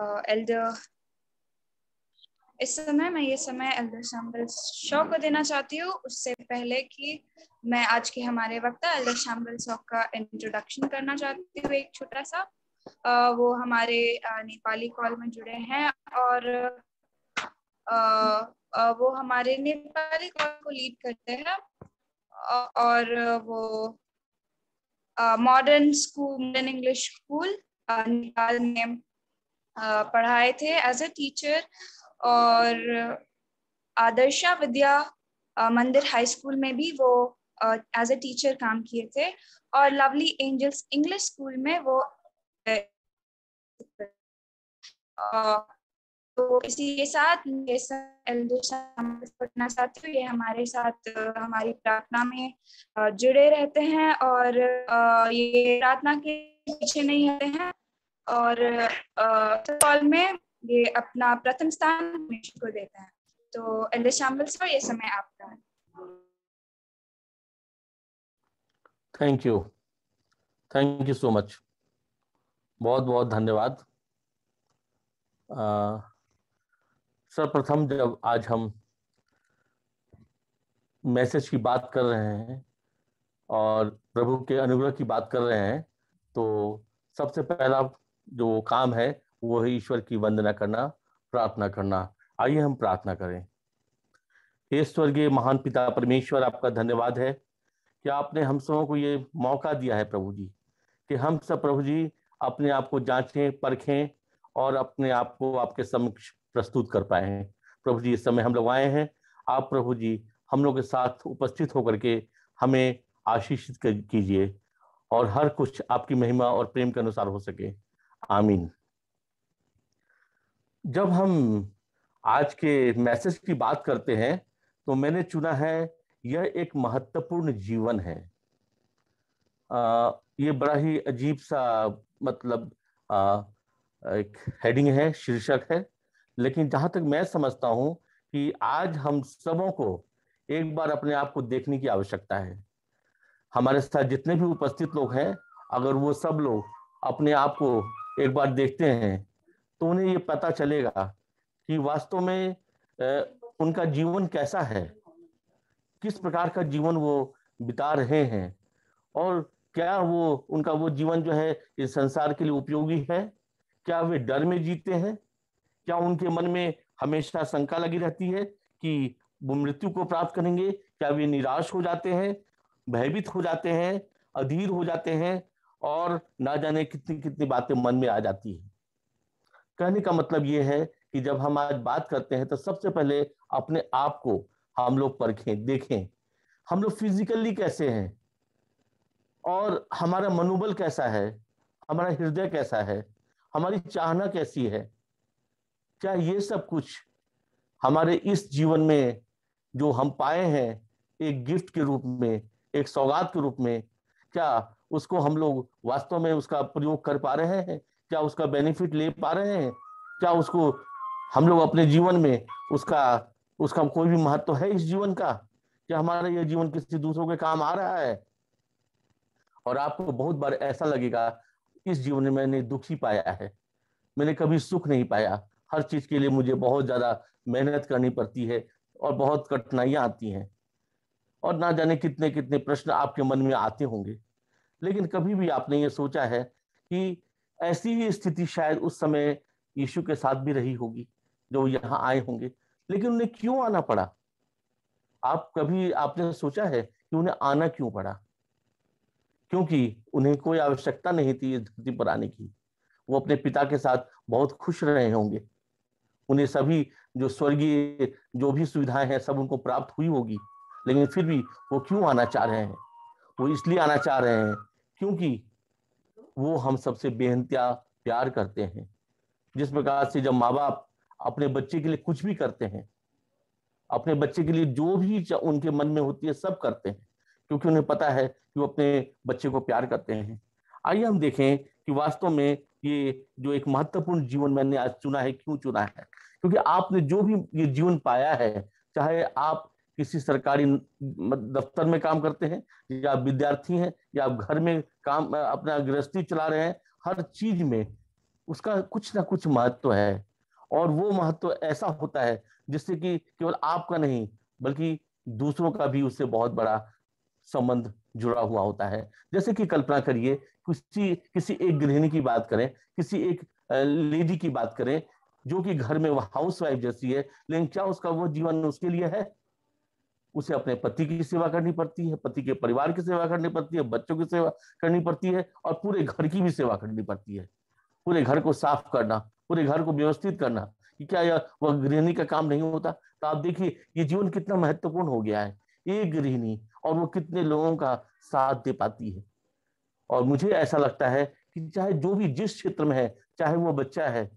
Elder इस समय मैं ये समय एल्डर शाम्बल शॉ को देना चाहती हूँ उससे पहले कि मैं आज के हमारे वक्ता एल्डर शाम्बल शॉ का इंट्रोडक्शन करना चाहती हूँ एक छोटा सा आ, वो हमारे नेपाली कॉल में जुड़े हैं और आ, आ, वो हमारे नेपाली कॉल को लीड करते हैं और वो modern school modern English school Nepal में पढ़ाए थे एज ए टीचर और आदर्शा विद्या मंदिर हाई स्कूल में भी वो एज ए टीचर काम किए थे और लवली एंजल्स इंग्लिश स्कूल में वो तो इसी के साथ साथ ये हमारे साथ हमारी प्रार्थना में जुड़े रहते हैं और ये प्रार्थना के पीछे नहीं रहते हैं और फुटबॉल में ये अपना प्रथम स्थान को देता है तो एल शामिल सर ये समय आपका है thank you thank you so much बहुत बहुत धन्यवाद सर्वप्रथम जब आज हम मैसेज की बात कर रहे हैं और प्रभु के अनुग्रह की बात कर रहे हैं तो सबसे पहला जो काम है वो है ईश्वर की वंदना करना प्रार्थना करना आइए हम प्रार्थना करें हे स्वर्गीय महान पिता परमेश्वर आपका धन्यवाद है कि आपने हम सबों को ये मौका दिया है प्रभु जी कि हम सब प्रभु जी अपने आप को जांचें परखें और अपने आप को आपके समक्ष प्रस्तुत कर पाए हैं प्रभु जी इस समय हम लोग आए हैं आप प्रभु जी हम लोग के साथ उपस्थित होकर के हमें आशीषित कीजिए और हर कुछ आपकी महिमा और प्रेम के अनुसार हो सके आमीन जब हम आज के मैसेज की बात करते हैं तो मैंने चुना है यह एक महत्वपूर्ण जीवन है आ, ये बड़ा ही अजीब सा मतलब आ, एक हेडिंग है शीर्षक है लेकिन जहां तक मैं समझता हूं कि आज हम सबों को एक बार अपने आप को देखने की आवश्यकता है हमारे साथ जितने भी उपस्थित लोग हैं अगर वो सब लोग अपने आप को एक बार देखते हैं तो उन्हें ये पता चलेगा कि वास्तव में उनका जीवन कैसा है किस प्रकार का जीवन वो बिता रहे हैं और क्या वो उनका वो जीवन जो है इस संसार के लिए उपयोगी है क्या वे डर में जीते हैं क्या उनके मन में हमेशा शंका लगी रहती है कि वो मृत्यु को प्राप्त करेंगे क्या वे निराश हो जाते हैं भयभीत हो जाते हैं अधीर हो जाते हैं और ना जाने कितनी कितनी बातें मन में आ जाती है कहने का मतलब ये है कि जब हम आज बात करते हैं तो सबसे पहले अपने आप को हम लोग परखें देखें हम लोग फिजिकली कैसे हैं और हमारा मनोबल कैसा है हमारा हृदय कैसा है हमारी चाहना कैसी है क्या ये सब कुछ हमारे इस जीवन में जो हम पाए हैं एक गिफ्ट के रूप में एक सौगात के रूप में क्या उसको हम लोग वास्तव में उसका प्रयोग कर पा रहे हैं क्या उसका बेनिफिट ले पा रहे हैं क्या उसको हम लोग अपने जीवन में उसका उसका कोई भी महत्व है इस जीवन का क्या हमारा यह जीवन किसी दूसरों के काम आ रहा है और आपको बहुत बार ऐसा लगेगा इस जीवन में मैंने दुखी पाया है मैंने कभी सुख नहीं पाया हर चीज के लिए मुझे बहुत ज्यादा मेहनत करनी पड़ती है और बहुत कठिनाइयां आती हैं और ना जाने कितने कितने प्रश्न आपके मन में आते होंगे लेकिन कभी भी आपने ये सोचा है कि ऐसी ही स्थिति शायद उस समय यीशु के साथ भी रही होगी जो यहाँ आए होंगे लेकिन उन्हें क्यों आना पड़ा आप कभी आपने सोचा है कि उन्हें आना क्यों पड़ा क्योंकि उन्हें कोई आवश्यकता नहीं थी इस धरती पर आने की वो अपने पिता के साथ बहुत खुश रहे होंगे उन्हें सभी जो स्वर्गीय जो भी सुविधाएं हैं सब उनको प्राप्त हुई होगी लेकिन फिर भी वो क्यों आना चाह रहे हैं वो इसलिए आना चाह रहे हैं क्योंकि वो हम सबसे बेहतिया प्यार करते हैं जिस प्रकार से जब माँ बाप अपने बच्चे के लिए कुछ भी करते हैं अपने बच्चे के लिए जो भी उनके मन में होती है सब करते हैं क्योंकि उन्हें पता है कि वो अपने बच्चे को प्यार करते हैं आइए हम देखें कि वास्तव में ये जो एक महत्वपूर्ण जीवन मैंने आज चुना है क्यों चुना है क्योंकि आपने जो भी ये जीवन पाया है चाहे आप किसी सरकारी दफ्तर में काम करते हैं या आप विद्यार्थी हैं या आप घर में काम अपना गृहस्थी चला रहे हैं हर चीज में उसका कुछ ना कुछ महत्व है और वो महत्व ऐसा होता है जिससे कि केवल आपका नहीं बल्कि दूसरों का भी उससे बहुत बड़ा संबंध जुड़ा हुआ होता है जैसे कि कल्पना करिए किसी किसी एक गृहिणी की बात करें किसी एक लेडी की बात करें जो कि घर में वह हाउस वाइफ जैसी है लेकिन क्या उसका वो जीवन उसके लिए है उसे अपने पति की सेवा करनी पड़ती है पति के परिवार की सेवा करनी पड़ती है बच्चों की सेवा करनी पड़ती है और पूरे घर की भी सेवा करनी पड़ती है पूरे घर को साफ करना पूरे घर को व्यवस्थित करना कि क्या यह वह गृहिणी का काम नहीं होता तो आप देखिए ये जीवन कितना महत्वपूर्ण हो गया है एक गृहिणी और वो कितने लोगों का साथ दे पाती है और मुझे ऐसा लगता है कि चाहे जो भी जिस क्षेत्र में है चाहे वो बच्चा है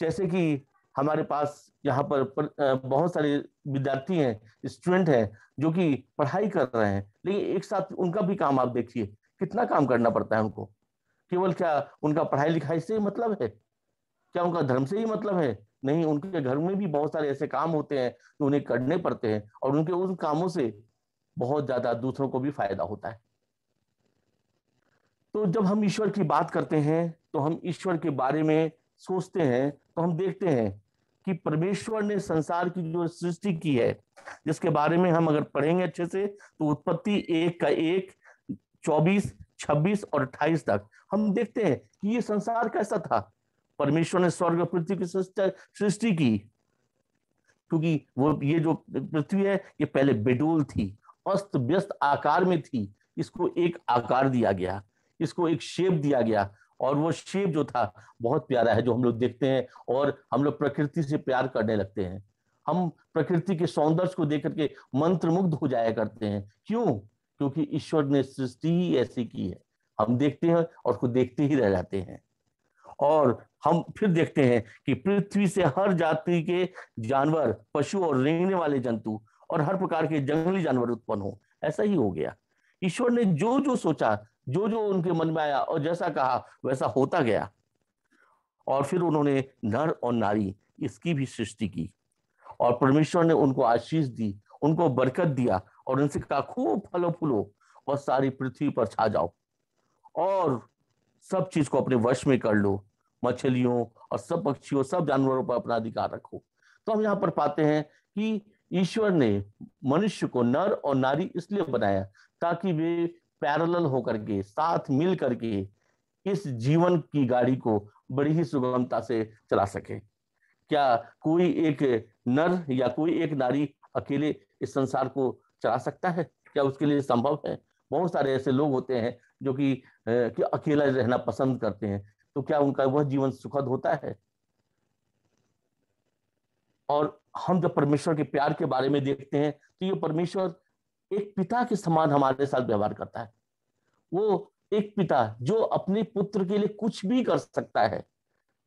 जैसे कि हमारे पास यहाँ पर, पर बहुत सारे विद्यार्थी हैं स्टूडेंट हैं जो कि पढ़ाई कर रहे हैं लेकिन एक साथ उनका भी काम आप देखिए कितना काम करना पड़ता है उनको केवल क्या उनका पढ़ाई लिखाई से ही मतलब है क्या उनका धर्म से ही मतलब है नहीं उनके घर में भी बहुत सारे ऐसे काम होते हैं जो तो उन्हें करने पड़ते हैं और उनके उन कामों से बहुत ज्यादा दूसरों को भी फायदा होता है तो जब हम ईश्वर की बात करते हैं तो हम ईश्वर के बारे में सोचते हैं तो हम देखते हैं कि परमेश्वर ने संसार की जो सृष्टि की है जिसके बारे में हम अगर पढ़ेंगे अच्छे से तो उत्पत्ति एक का एक चौबीस छब्बीस और अट्ठाईस तक हम देखते हैं कि ये संसार कैसा था परमेश्वर ने स्वर्ग पृथ्वी की सृष्टि की क्योंकि वो ये जो पृथ्वी है ये पहले बेडोल थी अस्त व्यस्त आकार में थी इसको एक आकार दिया गया इसको एक शेप दिया गया और वो शेप जो था बहुत प्यारा है जो हम लोग देखते हैं और हम लोग प्रकृति से प्यार करने लगते हैं हम प्रकृति के सौंदर्य को देख करके मंत्रमुग्ध हो जाया करते हैं क्यों क्योंकि ईश्वर ने सृष्टि ही ऐसी की है हम देखते हैं और उसको देखते ही रह जाते हैं और हम फिर देखते हैं कि पृथ्वी से हर जाति के जानवर पशु और रेंगने वाले जंतु और हर प्रकार के जंगली जानवर उत्पन्न हो ऐसा ही हो गया ईश्वर ने जो जो सोचा जो जो उनके मन में आया और जैसा कहा वैसा होता गया और फिर उन्होंने नर और नारी इसकी भी सृष्टि की और परमेश्वर ने उनको आशीष दी उनको बरकत दिया और उनसे कहा खूब फलो फूलो और सारी पृथ्वी पर छा जाओ और सब चीज को अपने वश में कर लो मछलियों और सब पक्षियों सब जानवरों पर अपना अधिकार रखो तो हम यहाँ पर पाते हैं कि ईश्वर ने मनुष्य को नर और नारी इसलिए बनाया ताकि वे पैरल होकर के साथ मिल करके इस जीवन की गाड़ी को बड़ी ही सुगमता से चला सके क्या कोई एक नर या कोई एक नारी अकेले इस संसार को चला सकता है क्या उसके लिए संभव है बहुत सारे ऐसे लोग होते हैं जो कि, कि अकेला रहना पसंद करते हैं तो क्या उनका वह जीवन सुखद होता है और हम जब परमेश्वर के प्यार के बारे में देखते हैं तो ये परमेश्वर एक पिता के समान हमारे साथ व्यवहार करता है वो एक पिता जो अपने पुत्र के लिए कुछ भी कर सकता है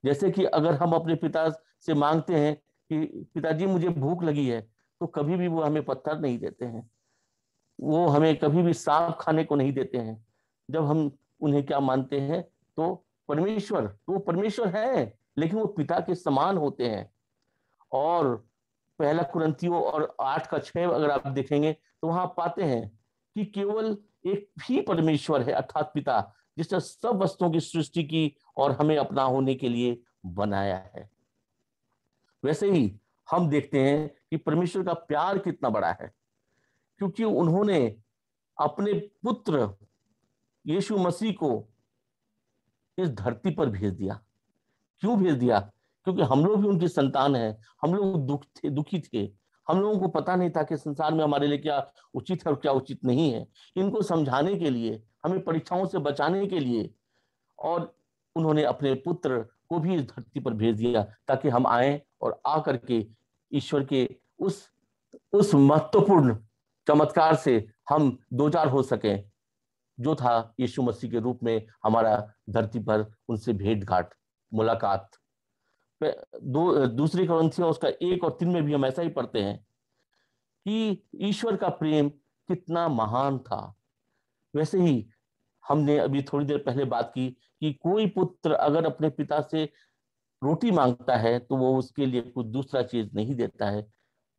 जैसे कि अगर हम अपने पिता से मांगते हैं कि पिताजी मुझे भूख लगी है तो कभी भी वो हमें पत्थर नहीं देते हैं वो हमें कभी भी सांप खाने को नहीं देते हैं जब हम उन्हें क्या मानते हैं तो परमेश्वर तो वो परमेश्वर है लेकिन वो पिता के समान होते हैं और पहला कुरंतियों और आठ का छह अगर आप देखेंगे तो वहां पाते हैं कि केवल एक ही परमेश्वर है अर्थात पिता जिसने सब वस्तुओं की सृष्टि की और हमें अपना होने के लिए बनाया है वैसे ही हम देखते हैं कि परमेश्वर का प्यार कितना बड़ा है क्योंकि उन्होंने अपने पुत्र यीशु मसीह को इस धरती पर भेज दिया क्यों भेज दिया क्योंकि हम लोग भी उनकी संतान है हम लोग दुख थे दुखी थे हम लोगों को पता नहीं था कि संसार में हमारे लिए क्या उचित है और क्या उचित नहीं है इनको समझाने के लिए हमें परीक्षाओं से बचाने के लिए और उन्होंने अपने पुत्र को भी इस धरती पर भेज दिया ताकि हम आए और आ करके ईश्वर के उस उस महत्वपूर्ण चमत्कार से हम दो चार हो सके जो था यीशु मसीह के रूप में हमारा धरती पर उनसे भेंट घाट मुलाकात दो दूसरी क्रंथियों उसका एक और तीन में भी हम ऐसा ही पढ़ते हैं कि ईश्वर का प्रेम कितना महान था वैसे ही हमने अभी थोड़ी देर पहले बात की कि कोई पुत्र अगर अपने पिता से रोटी मांगता है तो वो उसके लिए कुछ दूसरा चीज नहीं देता है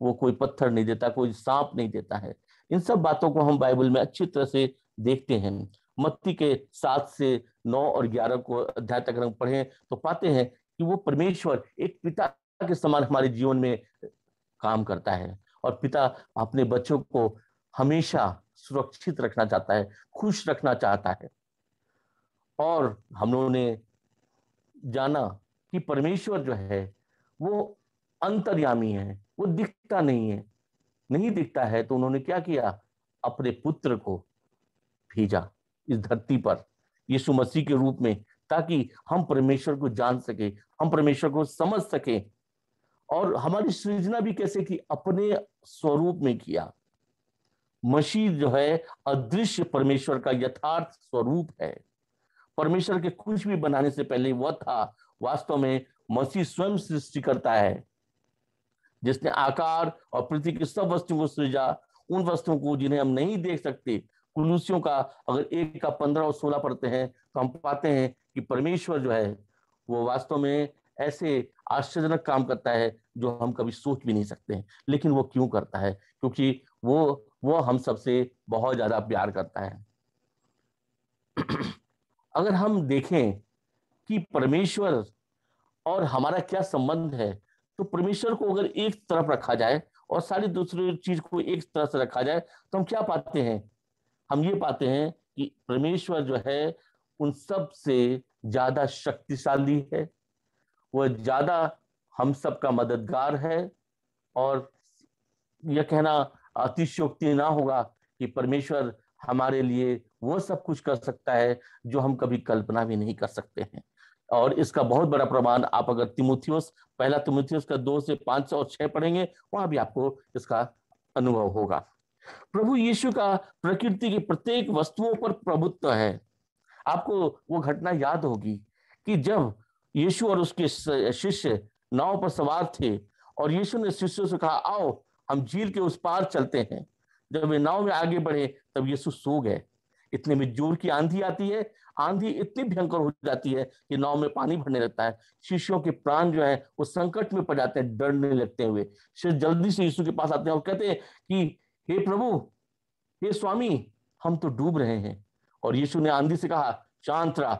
वो कोई पत्थर नहीं देता कोई सांप नहीं देता है इन सब बातों को हम बाइबल में अच्छी तरह से देखते हैं मत्ती के सात से नौ और ग्यारह को अध्याय तक हम पढ़े तो पाते हैं कि वो परमेश्वर एक पिता के समान हमारे जीवन में काम करता है और पिता अपने बच्चों को हमेशा सुरक्षित रखना चाहता है खुश रखना चाहता है और हम लोगों ने जाना कि परमेश्वर जो है वो अंतर्यामी है वो दिखता नहीं है नहीं दिखता है तो उन्होंने क्या किया अपने पुत्र को भेजा इस धरती पर यीशु मसीह के रूप में ताकि हम परमेश्वर को जान सके हम परमेश्वर को समझ सके और हमारी सृजना भी कैसे की अपने स्वरूप में किया मसीह जो है अदृश्य परमेश्वर का यथार्थ स्वरूप है परमेश्वर के कुछ भी बनाने से पहले वह था वास्तव में मसीह स्वयं सृष्टि करता है जिसने आकार और पृथ्वी की सब वस्तुओं को सृजा उन वस्तुओं को जिन्हें हम नहीं देख सकते कुलूसियों का अगर एक का पंद्रह और सोलह पढ़ते हैं तो हम पाते हैं कि परमेश्वर जो है वो वास्तव में ऐसे आश्चर्यजनक काम करता है जो हम कभी सोच भी नहीं सकते हैं लेकिन वो क्यों करता है क्योंकि वो वो हम सबसे बहुत ज्यादा प्यार करता है अगर हम देखें कि परमेश्वर और हमारा क्या संबंध है तो परमेश्वर को अगर एक तरफ रखा जाए और सारी दूसरी चीज को एक तरफ से रखा जाए तो हम क्या पाते हैं हम ये पाते हैं कि परमेश्वर जो है उन सब से ज्यादा शक्तिशाली है वह ज्यादा हम सब का मददगार है और यह कहना अतिशयोक्ति ना होगा कि परमेश्वर हमारे लिए वो सब कुछ कर सकता है जो हम कभी कल्पना भी नहीं कर सकते हैं और इसका बहुत बड़ा प्रमाण आप अगर तिमुथियोस पहला तिमुथियोस का दो से पांच और छह पढ़ेंगे वहां भी आपको इसका अनुभव होगा प्रभु यीशु का प्रकृति की प्रत्येक वस्तुओं पर प्रभुत्व है आपको वो घटना याद होगी कि जब यीशु और उसके शिष्य नाव पर सवार थे और यीशु ने शिष्यों से कहा आओ हम झील के उस पार चलते हैं जब वे नाव में आगे बढ़े तब यीशु सो गए इतने में जोर की आंधी आती है आंधी इतनी भयंकर हो जाती है कि नाव में पानी भरने लगता है शिष्यों के प्राण जो है वो संकट में पड़ जाते हैं डरने लगते हुए शिष्य जल्दी से यीशु के पास आते हैं और कहते हैं कि हे प्रभु हे स्वामी हम तो डूब रहे हैं और यीशु ने आंधी से कहा शांत रहा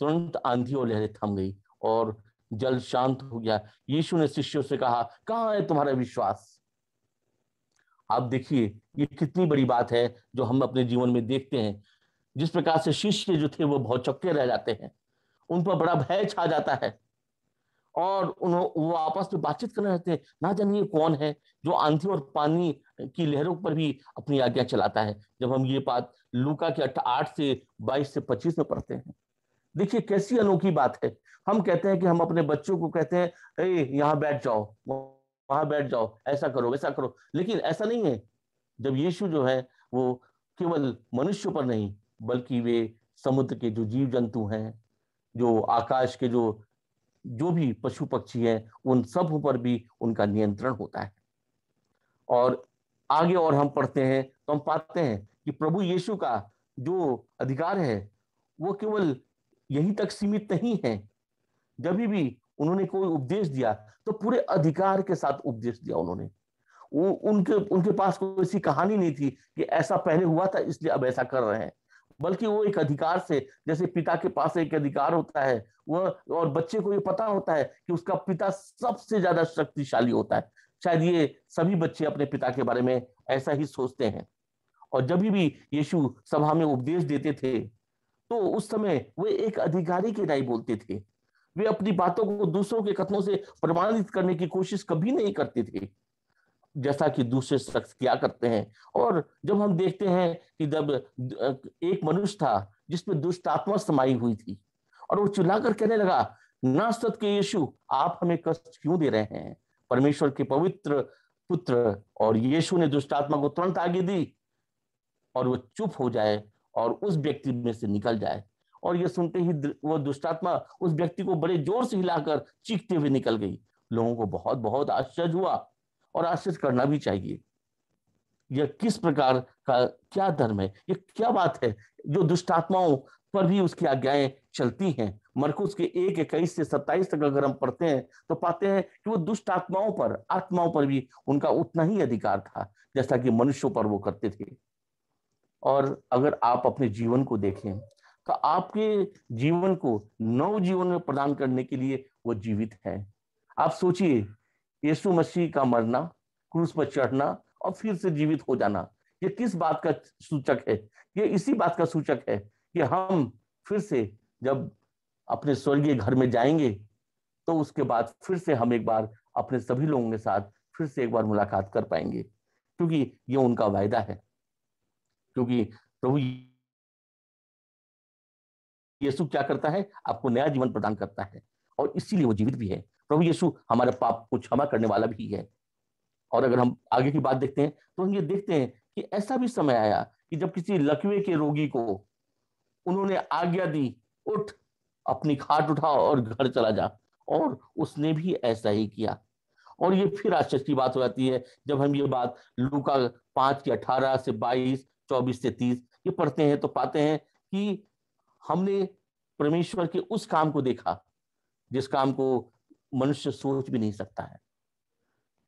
तुरंत आंधी और लहरें थम गई और जल शांत हो गया यीशु ने शिष्यों से कहा कहाँ है तुम्हारा विश्वास आप देखिए ये कितनी बड़ी बात है जो हम अपने जीवन में देखते हैं जिस प्रकार से शिष्य जो थे वो बहुत चक्के रह जाते हैं उन पर बड़ा भय छा जाता है और उन्होंने वो आपस में बातचीत करने रहते हैं ना जानिए कौन है जो आंधी और पानी की लहरों पर भी अपनी आज्ञा चलाता है जब हम ये बात लूका के आठ से बाईस से पच्चीस में पढ़ते हैं देखिए कैसी अनोखी बात है हम कहते हैं कि हम अपने बच्चों को कहते हैं अरे यहाँ बैठ जाओ वहां बैठ जाओ ऐसा करो वैसा करो लेकिन ऐसा नहीं है जब यीशु जो है वो केवल मनुष्य पर नहीं बल्कि वे समुद्र के जो जीव जंतु हैं जो आकाश के जो जो भी पशु पक्षी हैं उन सब पर भी उनका नियंत्रण होता है और आगे और हम पढ़ते हैं तो हम पाते हैं कि प्रभु यीशु का जो अधिकार है वो केवल यहीं तक सीमित नहीं है जब भी उन्होंने कोई उपदेश दिया तो पूरे अधिकार के साथ उपदेश दिया उन्होंने वो उनके उनके पास कोई ऐसी कहानी नहीं थी कि ऐसा पहले हुआ था इसलिए अब ऐसा कर रहे हैं बल्कि वो एक अधिकार से जैसे पिता के पास एक अधिकार होता है वह और बच्चे को ये पता होता है कि उसका पिता सबसे ज्यादा शक्तिशाली होता है शायद ये सभी बच्चे अपने पिता के बारे में ऐसा ही सोचते हैं और जब भी यीशु सभा में उपदेश देते थे तो उस समय वे एक अधिकारी के राय बोलते थे वे अपनी बातों को दूसरों के कथनों से प्रमाणित करने की कोशिश कभी नहीं करते थे जैसा कि दूसरे शख्स क्या करते हैं और जब हम देखते हैं कि जब एक मनुष्य था जिसमें दुष्ट आत्मा समाई हुई थी और वो चिल्लाकर कहने लगा नास्तत के यीशु आप हमें कष्ट क्यों दे रहे हैं परमेश्वर के पवित्र पुत्र और यीशु ने दुष्ट आत्मा को तुरंत आगे दी और वो चुप हो जाए और उस व्यक्ति में से निकल जाए और ये सुनते ही वो दुष्टात्मा उस व्यक्ति को बड़े जोर से हिलाकर चीखते हुए निकल गई लोगों को बहुत बहुत आश्चर्य हुआ और आश्चर्य करना भी चाहिए यह किस प्रकार का क्या धर्म है यह क्या बात है जो दुष्टात्माओं पर भी उसकी आज्ञाएं चलती हैं मरकुस के एक इक्कीस से सत्ताईस तक अगर हम पढ़ते हैं तो पाते हैं कि वो दुष्ट आत्माओं पर आत्माओं पर भी उनका उतना ही अधिकार था जैसा कि मनुष्यों पर वो करते थे और अगर आप अपने जीवन को देखें तो आपके जीवन को नव जीवन में प्रदान करने के लिए वो जीवित है आप सोचिए यीशु मसीह का मरना क्रूस पर चढ़ना और फिर से जीवित हो जाना ये किस बात का सूचक है ये इसी बात का सूचक है कि हम फिर से जब अपने स्वर्गीय घर में जाएंगे तो उसके बाद फिर से हम एक बार अपने सभी लोगों के साथ फिर से एक बार मुलाकात कर पाएंगे क्योंकि ये उनका वायदा है क्योंकि प्रभु यीशु क्या करता है आपको नया जीवन प्रदान करता है और इसीलिए वो जीवित भी है प्रभु यीशु हमारे पाप को क्षमा करने वाला भी है और अगर हम आगे की बात देखते हैं तो हम ये देखते हैं कि ऐसा भी समय आया कि जब किसी लकवे के रोगी को उन्होंने आज्ञा दी उठ अपनी खाट उठा और घर चला जा और उसने भी ऐसा ही किया और ये फिर आश्चर्य की बात हो जाती है जब हम ये बात लूका पांच के अठारह से बाईस चौबीस से तीस ये पढ़ते हैं तो पाते हैं कि हमने परमेश्वर के उस काम को देखा जिस काम को मनुष्य सोच भी नहीं सकता है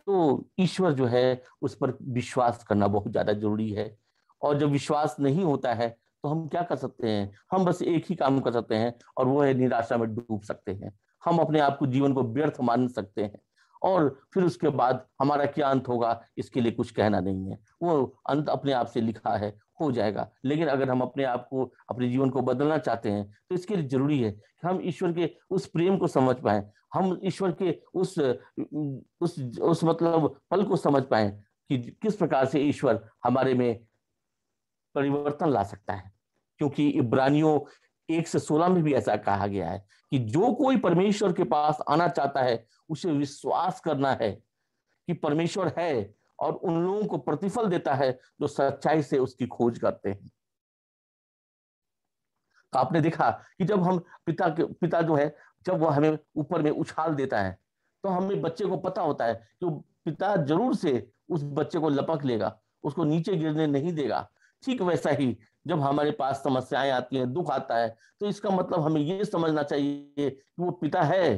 तो ईश्वर जो है उस पर विश्वास करना बहुत ज्यादा जरूरी है और जब विश्वास नहीं होता है तो हम क्या कर सकते हैं हम बस एक ही काम कर सकते हैं और वो है निराशा में डूब सकते हैं हम अपने आप को जीवन को व्यर्थ मान सकते हैं और फिर उसके बाद हमारा क्या अंत होगा इसके लिए कुछ कहना नहीं है वो अंत अपने आप से लिखा है हो जाएगा लेकिन अगर हम अपने आप को अपने जीवन को बदलना चाहते हैं तो इसके लिए जरूरी है कि हम ईश्वर के उस प्रेम को समझ पाए हम ईश्वर के उस उस उस मतलब पल को समझ पाए कि किस प्रकार से ईश्वर हमारे में परिवर्तन ला सकता है क्योंकि इब्रानियों एक से सोलह में भी ऐसा कहा गया है कि जो कोई परमेश्वर के पास आना चाहता है उसे विश्वास करना है कि परमेश्वर है और उन लोगों को प्रतिफल देता है जो सच्चाई से उसकी खोज करते हैं तो आपने देखा कि जब हम पिता के पिता जो है जब वह हमें ऊपर में उछाल देता है तो हमें बच्चे को पता होता है कि पिता जरूर से उस बच्चे को लपक लेगा उसको नीचे गिरने नहीं देगा ठीक वैसा ही जब हमारे पास समस्याएं आती हैं दुख आता है तो इसका मतलब हमें ये समझना चाहिए कि वो पिता है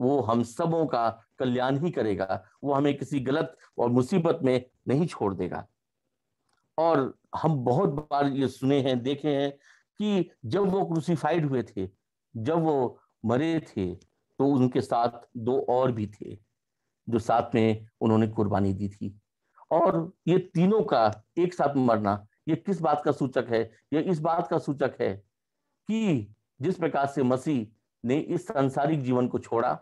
वो हम सबों का कल्याण ही करेगा वो हमें किसी गलत और मुसीबत में नहीं छोड़ देगा और हम बहुत बार ये सुने हैं देखे हैं कि जब वो क्रूसीफाइड हुए थे जब वो मरे थे तो उनके साथ दो और भी थे जो साथ में उन्होंने कुर्बानी दी थी और ये तीनों का एक साथ मरना ये किस बात का सूचक है ये इस बात का सूचक है कि जिस प्रकार से मसीह ने इस सांसारिक जीवन को छोड़ा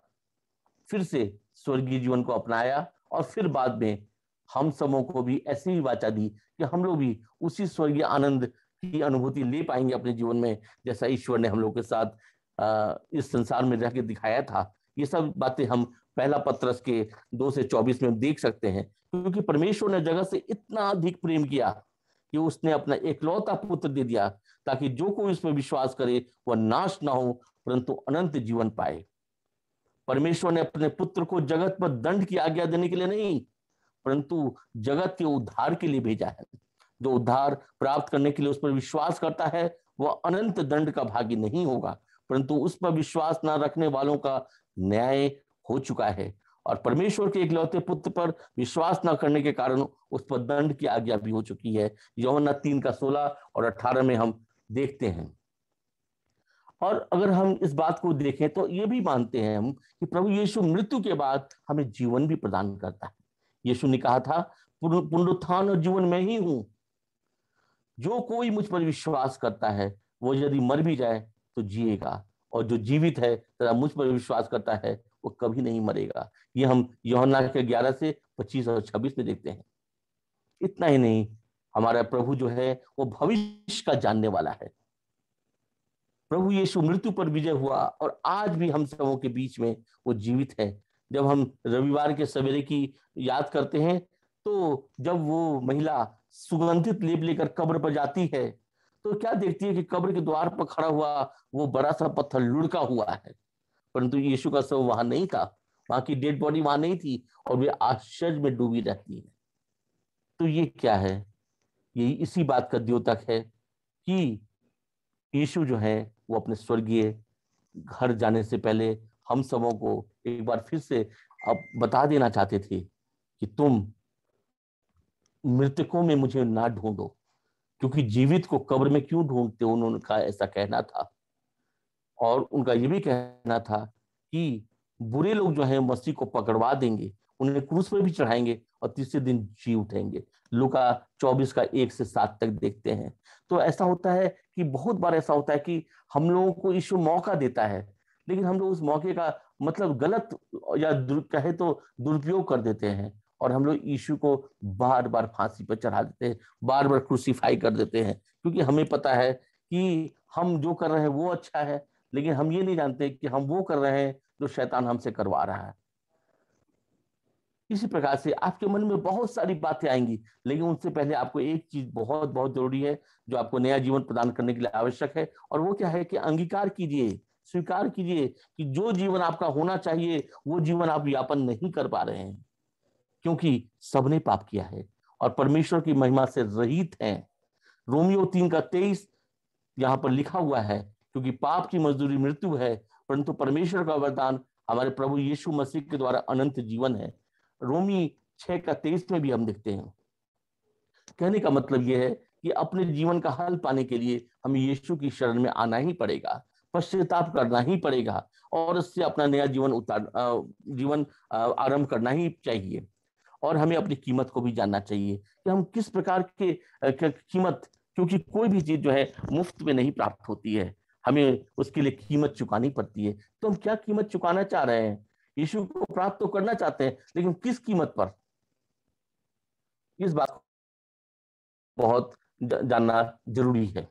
फिर से स्वर्गीय जीवन को अपनाया और फिर बाद में हम सबों को भी ऐसी ही वाचा दी कि हम लोग भी उसी स्वर्गीय आनंद की अनुभूति ले पाएंगे अपने जीवन में जैसा ईश्वर ने हम लोग के साथ इस संसार में रह के दिखाया था ये सब बातें हम पहला पत्रस के दो से चौबीस में देख सकते हैं क्योंकि परमेश्वर ने जगत से इतना अधिक प्रेम किया कि उसने अपना एकलौता पुत्र दे दिया ताकि जो कोई उसमें विश्वास करे वह नाश ना हो परंतु अनंत जीवन पाए परमेश्वर ने अपने पुत्र को जगत पर दंड की आज्ञा देने के लिए नहीं परंतु जगत के उद्धार के लिए भेजा है जो उद्धार प्राप्त करने के लिए उस पर विश्वास करता है वह अनंत दंड का भागी नहीं होगा परंतु उस पर विश्वास न रखने वालों का न्याय हो चुका है और परमेश्वर के इकलौते पुत्र पर विश्वास न करने के कारण उस पर दंड की आज्ञा भी हो चुकी है यौना तीन का सोलह और अठारह में हम देखते हैं और अगर हम इस बात को देखें तो ये भी मानते हैं हम कि प्रभु यीशु मृत्यु के बाद हमें जीवन भी प्रदान करता है यीशु ने कहा था पुनरुत्थान और जीवन में ही हूं जो कोई मुझ पर विश्वास करता है वो यदि मर भी जाए तो जिएगा और जो जीवित है तथा मुझ पर विश्वास करता है वो कभी नहीं मरेगा ये हम योहना के ग्यारह से पच्चीस और छब्बीस में देखते हैं इतना ही नहीं हमारा प्रभु जो है वो भविष्य का जानने वाला है प्रभु यीशु मृत्यु पर विजय हुआ और आज भी हम सबों के बीच में वो जीवित है जब हम रविवार के सवेरे की याद करते हैं तो जब वो महिला सुगंधित लेप लेकर कब्र पर जाती है तो क्या देखती है कि कब्र के द्वार पर खड़ा हुआ वो बड़ा सा पत्थर लुढ़का हुआ है परंतु यीशु का शव वहां नहीं था वहां की डेड बॉडी वहां नहीं थी और वे आश्चर्य में डूबी रहती है तो ये क्या है ये इसी बात का द्योतक है कि यीशु जो है वो अपने स्वर्गीय घर जाने से पहले हम सबों को एक बार फिर से अब बता देना चाहते थे कि तुम मृतकों में मुझे ना ढूंढो क्योंकि जीवित को कब्र में क्यों ढूंढते उन्होंने कहा ऐसा कहना था और उनका ये भी कहना था कि बुरे लोग जो है मसीह को पकड़वा देंगे उन्हें क्रूस पर भी चढ़ाएंगे और तीसरे दिन जी उठेंगे लुका चौबीस का एक से सात तक देखते हैं तो ऐसा होता है कि बहुत बार ऐसा होता है कि हम लोगों को ईश्वर मौका देता है लेकिन हम लोग उस मौके का मतलब गलत या कहे तो दुरुपयोग कर देते हैं और हम लोग यीशु को बार बार फांसी पर चढ़ा देते हैं बार बार क्रूसीफाई कर देते हैं क्योंकि हमें पता है कि हम जो कर रहे हैं वो अच्छा है लेकिन हम ये नहीं जानते कि हम वो कर रहे हैं जो शैतान हमसे करवा रहा है इसी प्रकार से आपके मन में बहुत सारी बातें आएंगी लेकिन उनसे पहले आपको एक चीज बहुत बहुत जरूरी है जो आपको नया जीवन प्रदान करने के लिए आवश्यक है और वो क्या है कि अंगीकार कीजिए स्वीकार कीजिए कि जो जीवन आपका होना चाहिए वो जीवन आप यापन नहीं कर पा रहे हैं क्योंकि सबने पाप किया है और परमेश्वर की महिमा से रहित हैं रोमियो तीन का तेईस यहां पर लिखा हुआ है क्योंकि पाप की मजदूरी मृत्यु है परंतु परमेश्वर का वरदान हमारे प्रभु यीशु मसीह के द्वारा अनंत जीवन है रोमी छह का तेईस में भी हम देखते हैं कहने का मतलब यह है कि अपने जीवन का हल पाने के लिए हमें यीशु की शरण में आना ही पड़ेगा पश्चाताप करना ही पड़ेगा और उससे अपना नया जीवन उतार जीवन आरंभ करना ही चाहिए और हमें अपनी कीमत को भी जानना चाहिए कि हम किस प्रकार के कीमत क्योंकि कोई भी चीज जो है मुफ्त में नहीं प्राप्त होती है हमें उसके लिए कीमत चुकानी पड़ती है तो हम क्या कीमत चुकाना चाह रहे हैं यीशु को प्राप्त तो करना चाहते हैं लेकिन किस कीमत पर इस बात बहुत जानना जरूरी है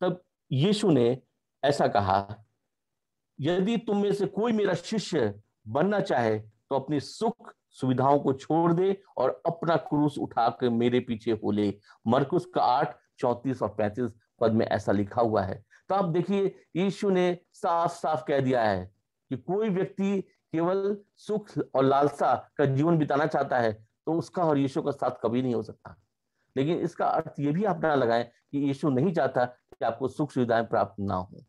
तब यीशु ने ऐसा कहा यदि तुम में से कोई मेरा शिष्य बनना चाहे तो अपनी सुख सुविधाओं को छोड़ दे और अपना क्रूस उठाकर मेरे पीछे हो ले मरकुस का आठ चौतीस और पैंतीस पद में ऐसा लिखा हुआ है तब तो देखिए यीशु ने साफ साफ कह दिया है कि कोई व्यक्ति केवल सुख और लालसा का जीवन बिताना चाहता है तो उसका और यीशु का साथ कभी नहीं हो सकता लेकिन इसका अर्थ ये भी आप ना लगाएं कि यीशु नहीं चाहता कि आपको सुख सुविधाएं प्राप्त ना हो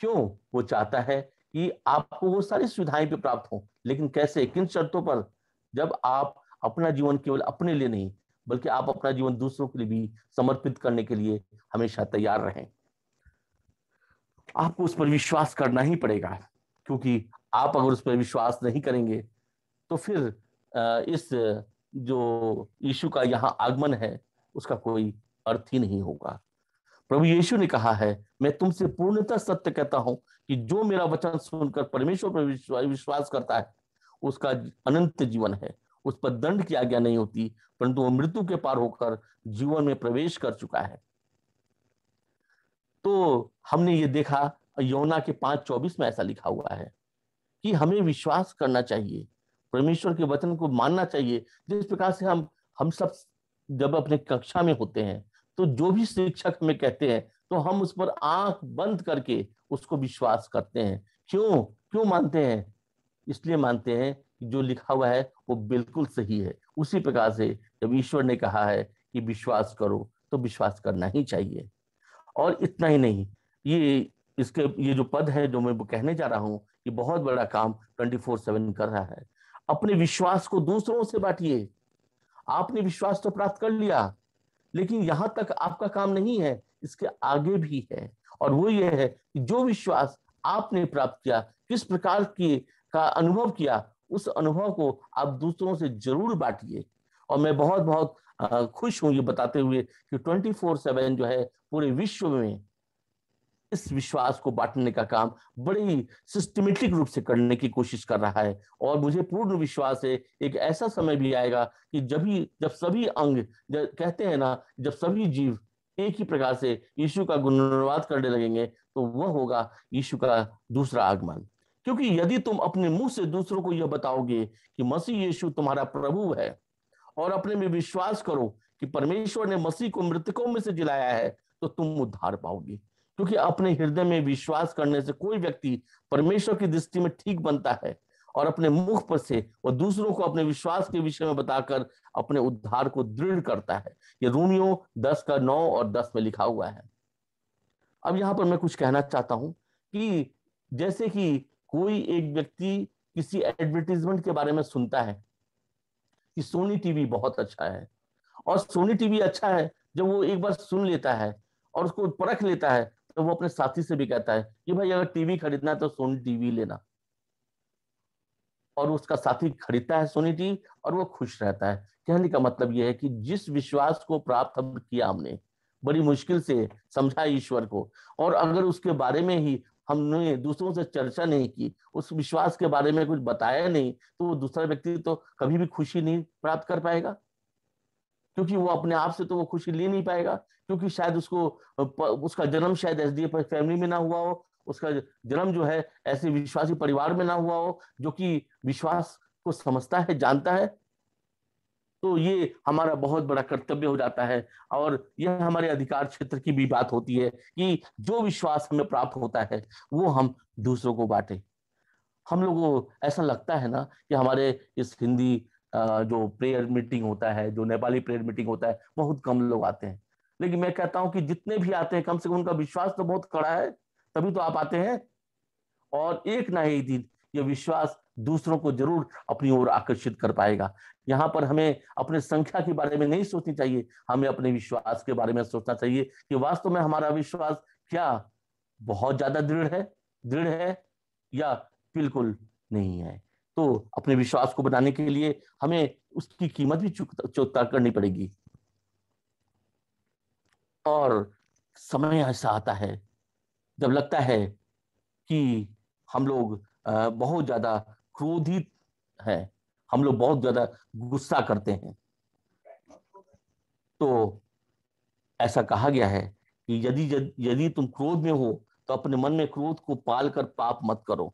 क्यों वो चाहता है कि आपको वो सारी सुविधाएं भी प्राप्त हो लेकिन कैसे किन शर्तों पर जब आप अपना जीवन केवल अपने लिए नहीं बल्कि आप अपना जीवन दूसरों के लिए भी समर्पित करने के लिए हमेशा तैयार रहें आपको उस पर विश्वास करना ही पड़ेगा क्योंकि आप अगर उस पर विश्वास नहीं करेंगे तो फिर इस जो यीशु का यहाँ आगमन है उसका कोई अर्थ ही नहीं होगा प्रभु यीशु ने कहा है मैं तुमसे पूर्णतः सत्य कहता हूं कि जो मेरा वचन सुनकर परमेश्वर पर विश्वास करता है उसका अनंत जीवन है उस पर दंड की आज्ञा नहीं होती परंतु वह मृत्यु के पार होकर जीवन में प्रवेश कर चुका है तो हमने ये देखा यौना के पांच चौबीस में ऐसा लिखा हुआ है कि हमें विश्वास करना चाहिए परमेश्वर के वचन को मानना चाहिए जिस प्रकार से हम हम सब जब अपने कक्षा में होते हैं तो जो भी शिक्षक हमें कहते हैं तो हम उस पर आंख बंद करके उसको विश्वास करते हैं क्यों क्यों मानते हैं इसलिए मानते हैं कि जो लिखा हुआ है वो बिल्कुल सही है उसी प्रकार से जब ईश्वर ने कहा है कि विश्वास करो तो विश्वास करना ही चाहिए और इतना ही नहीं ये इसके ये जो पद है जो मैं कहने जा रहा हूं ये बहुत बड़ा काम ट्वेंटी फोर सेवन कर रहा है अपने विश्वास को दूसरों से बांटिए आपने विश्वास तो प्राप्त कर लिया लेकिन यहां तक आपका काम नहीं है इसके आगे भी है और वो ये है कि जो विश्वास आपने प्राप्त किया किस प्रकार की का अनुभव किया उस अनुभव को आप दूसरों से जरूर बांटिए और मैं बहुत बहुत खुश हूं ये बताते हुए कि ट्वेंटी फोर सेवन जो है पूरे विश्व में इस विश्वास को बांटने का काम बड़े ही सिस्टमेटिक रूप से करने की कोशिश कर रहा है और मुझे पूर्ण विश्वास है एक ऐसा समय भी आएगा कि जब ही जब सभी अंग जब कहते हैं ना जब सभी जीव एक ही प्रकार से यीशु का गुणवाद करने लगेंगे तो वह होगा यीशु का दूसरा आगमन क्योंकि यदि तुम अपने मुंह से दूसरों को यह बताओगे कि मसीह यीशु तुम्हारा प्रभु है और अपने में विश्वास करो कि परमेश्वर ने मसीह को मृतकों में से जिलाया है तो तुम उद्धार पाओगे क्योंकि अपने हृदय में विश्वास करने से कोई व्यक्ति परमेश्वर की दृष्टि में ठीक बनता है और अपने मुख पर से और दूसरों को अपने विश्वास के विषय में बताकर अपने उद्धार को दृढ़ करता है ये रूमियों दस का नौ और दस में लिखा हुआ है अब यहाँ पर मैं कुछ कहना चाहता हूं कि जैसे कि कोई एक व्यक्ति किसी एडवर्टीजमेंट के बारे में सुनता है कि सोनी टीवी बहुत अच्छा है और सोनी टीवी अच्छा है जब वो एक बार सुन लेता है और उसको परख लेता है तो वो अपने साथी से भी कहता है कि भाई अगर टीवी खरीदना है तो सोनी टीवी लेना और उसका साथी खरीदता है सोनी टीवी और वो खुश रहता है कहने का मतलब यह है कि जिस विश्वास को प्राप्त हम किया हमने बड़ी मुश्किल से समझा ईश्वर को और अगर उसके बारे में ही हमने दूसरों से चर्चा नहीं की उस विश्वास के बारे में कुछ बताया नहीं तो वो दूसरा व्यक्ति तो कभी भी खुशी नहीं प्राप्त कर पाएगा क्योंकि वो अपने आप से तो वो खुशी ले नहीं पाएगा क्योंकि शायद उसको उसका जन्म शायद एस फैमिली में ना हुआ हो उसका जन्म जो है ऐसे विश्वासी परिवार में ना हुआ हो जो कि विश्वास को समझता है जानता है तो ये हमारा बहुत बड़ा कर्तव्य हो जाता है और यह हमारे अधिकार क्षेत्र की भी बात होती है कि जो विश्वास हमें प्राप्त होता है वो हम दूसरों को बांटे हम लोगों ऐसा लगता है ना कि हमारे इस हिंदी जो प्रेयर मीटिंग होता है जो नेपाली प्रेयर मीटिंग होता है बहुत कम लोग आते हैं लेकिन मैं कहता हूं कि जितने भी आते हैं कम से कम उनका विश्वास तो बहुत कड़ा है तभी तो आप आते हैं और एक ना एक दिन ये विश्वास दूसरों को जरूर अपनी ओर आकर्षित कर पाएगा यहाँ पर हमें अपने संख्या के बारे में नहीं सोचनी चाहिए हमें अपने विश्वास के बारे में सोचना चाहिए कि वास्तव में हमारा विश्वास क्या बहुत ज्यादा दृढ़ है दृढ़ है या बिल्कुल नहीं है तो अपने विश्वास को बनाने के लिए हमें उसकी कीमत भी चुकता करनी पड़ेगी और समय ऐसा आता है जब लगता है कि हम लोग बहुत ज्यादा क्रोधित हैं हम लोग बहुत ज्यादा गुस्सा करते हैं तो ऐसा कहा गया है कि यदि यदि तुम क्रोध में हो तो अपने मन में क्रोध को पाल कर पाप मत करो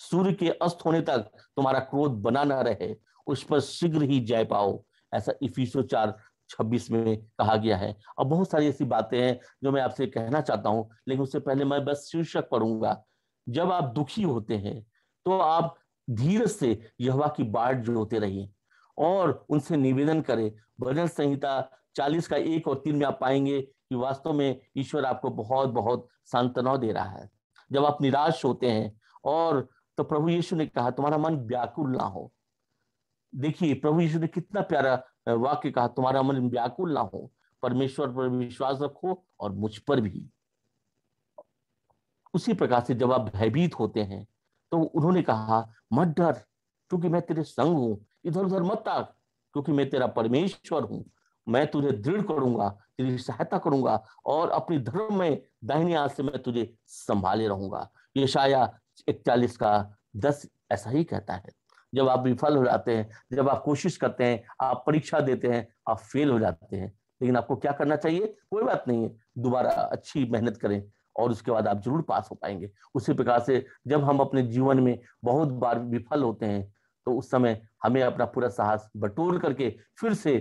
सूर्य के अस्त होने तक तुम्हारा क्रोध बना ना रहे उस पर शीघ्र ही जय पाओ ऐसा इफिसो चार छब्बीस में कहा गया है और बहुत सारी ऐसी बातें हैं जो मैं आपसे कहना चाहता हूं लेकिन उससे पहले मैं बस शीर्षक पढ़ूंगा जब आप दुखी होते हैं तो आप धीरज से यहवा की बाढ़ जोते रहिए और उनसे निवेदन करें भजन संहिता चालीस का एक और तीन में आप पाएंगे कि वास्तव में ईश्वर आपको बहुत बहुत सांत्वना दे रहा है जब आप निराश होते हैं और तो प्रभु यीशु ने कहा तुम्हारा मन व्याकुल ना हो देखिए प्रभु यीशु ने कितना प्यारा वाक्य कहा तुम्हारा मन व्याकुल ना हो परमेश्वर पर विश्वास रखो और मुझ पर भी उसी प्रकार से जब आप भयभीत होते हैं तो उन्होंने कहा मत डर क्योंकि मैं तेरे संग हूं इधर उधर मत आ क्योंकि मैं तेरा परमेश्वर हूं मैं तुझे दृढ़ करूंगा तेरी सहायता करूंगा और अपनी धर्म में दाहिनी हाथ से मैं तुझे संभाले रहूंगा ये शाया इकतालीस का दस ऐसा ही कहता है जब आप विफल हो जाते हैं जब आप कोशिश करते हैं आप परीक्षा देते हैं आप फेल हो जाते हैं लेकिन आपको क्या करना चाहिए कोई बात नहीं है दोबारा अच्छी मेहनत करें और उसके बाद आप जरूर पास हो पाएंगे उसी प्रकार से जब हम अपने जीवन में बहुत बार विफल होते हैं तो उस समय हमें अपना पूरा साहस बटोर करके फिर से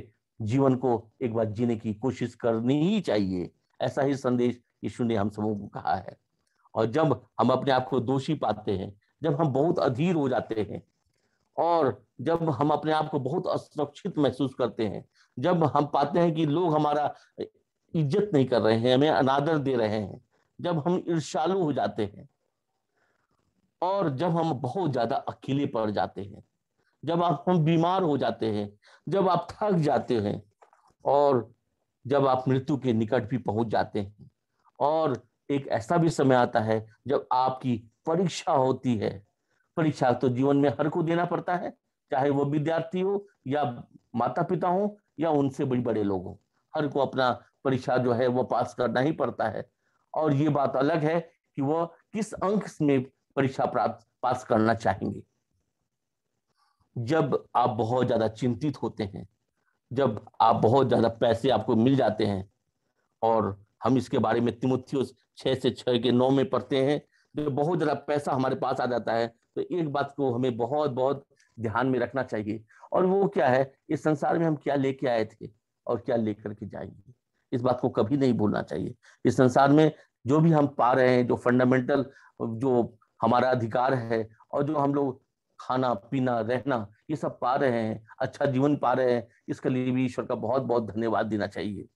जीवन को एक बार जीने की कोशिश करनी ही चाहिए ऐसा ही संदेश यीशु ने हम सबों को कहा है और जब हम अपने आप को दोषी पाते हैं जब हम बहुत अधीर हो जाते हैं और जब हम अपने आप को बहुत असुरक्षित महसूस करते हैं जब हम पाते हैं कि लोग हमारा इज्जत नहीं कर रहे हैं हमें अनादर दे रहे हैं जब हम ईर्षालु हो जाते हैं और जब हम बहुत ज्यादा अकेले पड़ जाते हैं जब आप हम बीमार हो जाते हैं जब आप थक जाते हैं और जब आप मृत्यु के निकट भी पहुंच जाते हैं और एक ऐसा भी समय आता है जब आपकी परीक्षा होती है परीक्षा तो जीवन में हर को देना पड़ता है चाहे वो विद्यार्थी हो या माता पिता हो या उनसे बड़े बड़े लोग हो हर को अपना परीक्षा जो है वो पास करना ही पड़ता है और ये बात अलग है कि वह किस अंक में परीक्षा प्राप्त पास करना चाहेंगे जब आप बहुत ज्यादा चिंतित होते हैं जब आप बहुत ज्यादा पैसे आपको मिल जाते हैं और हम इसके बारे में तिमुथियो छह से छह के नौ में पढ़ते हैं जो बहुत ज़्यादा पैसा हमारे पास आ जाता है तो एक बात को हमें बहुत बहुत ध्यान में रखना चाहिए और वो क्या है इस संसार में हम क्या लेके आए थे और क्या लेकर के जाएंगे इस बात को कभी नहीं भूलना चाहिए इस संसार में जो भी हम पा रहे हैं जो फंडामेंटल जो हमारा अधिकार है और जो हम लोग खाना पीना रहना ये सब पा रहे हैं अच्छा जीवन पा रहे हैं इसके लिए भी ईश्वर का बहुत बहुत धन्यवाद देना चाहिए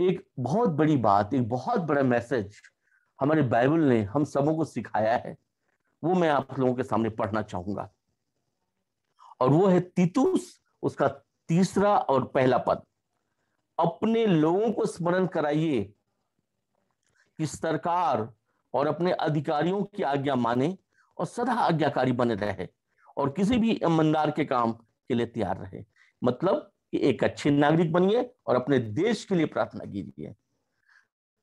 एक बहुत बड़ी बात एक बहुत बड़ा मैसेज हमारे बाइबल ने हम सबों को सिखाया है वो मैं आप लोगों के सामने पढ़ना चाहूंगा और वो है तीतुस उसका तीसरा और पहला पद अपने लोगों को स्मरण कराइए कि सरकार और अपने अधिकारियों की आज्ञा माने और सदा आज्ञाकारी बने रहे और किसी भी ईमानदार के काम के लिए तैयार रहे मतलब कि एक अच्छे नागरिक बनिए और अपने देश के लिए प्रार्थना कीजिए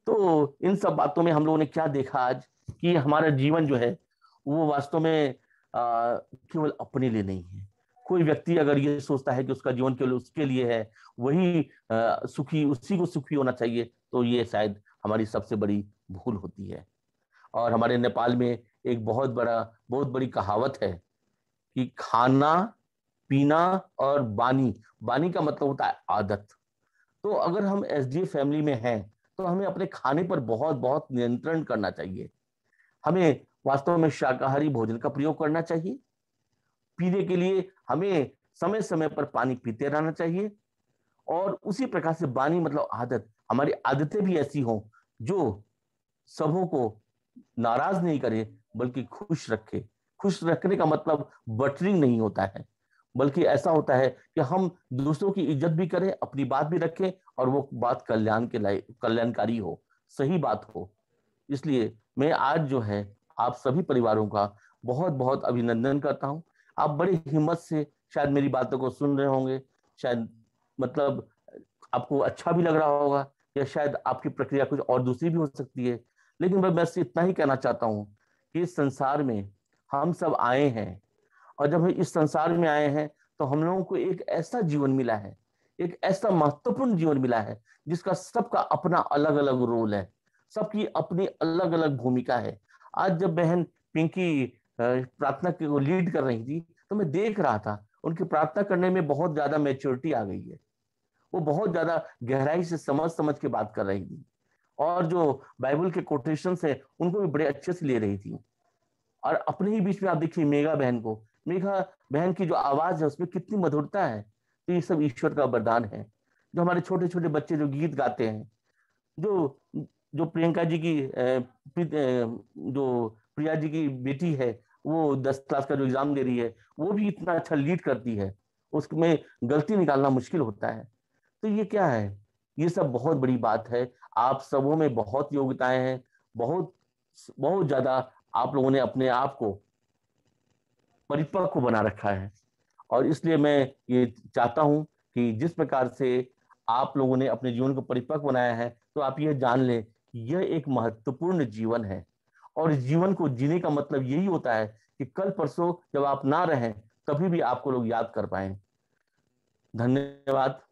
तो इन सब बातों में हम लोगों ने क्या देखा आज कि हमारा जीवन जो है वो वास्तव में केवल अपने लिए नहीं है कोई व्यक्ति अगर ये सोचता है कि उसका जीवन केवल उसके लिए है वही आ, सुखी उसी को सुखी होना चाहिए तो ये शायद हमारी सबसे बड़ी भूल होती है और हमारे नेपाल में एक बहुत बड़ा बहुत बड़ी कहावत है कि खाना पीना और बानी बानी का मतलब होता है आदत तो अगर हम एस फैमिली में हैं तो हमें अपने खाने पर बहुत बहुत नियंत्रण करना चाहिए हमें वास्तव में शाकाहारी भोजन का प्रयोग करना चाहिए पीने के लिए हमें समय समय पर पानी पीते रहना चाहिए और उसी प्रकार से बानी मतलब आदत हमारी आदतें भी ऐसी हों जो सबों को नाराज नहीं करे बल्कि खुश रखे खुश रखने का मतलब बटरिंग नहीं होता है बल्कि ऐसा होता है कि हम दूसरों की इज्जत भी करें अपनी बात भी रखें और वो बात कल्याण के लाइक कल्याणकारी हो सही बात हो इसलिए मैं आज जो है आप सभी परिवारों का बहुत बहुत अभिनंदन करता हूँ आप बड़ी हिम्मत से शायद मेरी बातों को सुन रहे होंगे शायद मतलब आपको अच्छा भी लग रहा होगा या शायद आपकी प्रक्रिया कुछ और दूसरी भी हो सकती है लेकिन मैं बस इतना ही कहना चाहता हूँ कि इस संसार में हम सब आए हैं और जब हम इस संसार में आए हैं तो हम लोगों को एक ऐसा जीवन मिला है एक ऐसा महत्वपूर्ण जीवन मिला है जिसका सबका अपना अलग अलग रोल है सबकी अपनी अलग अलग भूमिका है आज जब बहन पिंकी प्रार्थना को लीड कर रही थी तो मैं देख रहा था उनकी प्रार्थना करने में बहुत ज्यादा मेच्योरिटी आ गई है वो बहुत ज्यादा गहराई से समझ समझ के बात कर रही थी और जो बाइबल के कोटेशन है उनको भी बड़े अच्छे से ले रही थी और अपने ही बीच में आप देखिए मेगा बहन को मेघा बहन की जो आवाज है उसमें कितनी मधुरता है तो ये सब ईश्वर का वरदान है जो हमारे छोटे छोटे बच्चे जो गीत गाते हैं जो जो प्रियंका जी की जो प्रिया जी की बेटी है वो दस क्लास का जो एग्जाम दे रही है वो भी इतना अच्छा लीड करती है उसमें गलती निकालना मुश्किल होता है तो ये क्या है ये सब बहुत बड़ी बात है आप सबों में बहुत योग्यताएं हैं बहुत बहुत ज्यादा आप लोगों ने अपने आप को परिपक्व बना रखा है और इसलिए मैं ये चाहता हूं कि जिस प्रकार से आप लोगों ने अपने जीवन को परिपक्व बनाया है तो आप ये जान लें यह एक महत्वपूर्ण जीवन है और इस जीवन को जीने का मतलब यही होता है कि कल परसों जब आप ना रहें तभी भी आपको लोग याद कर पाए धन्यवाद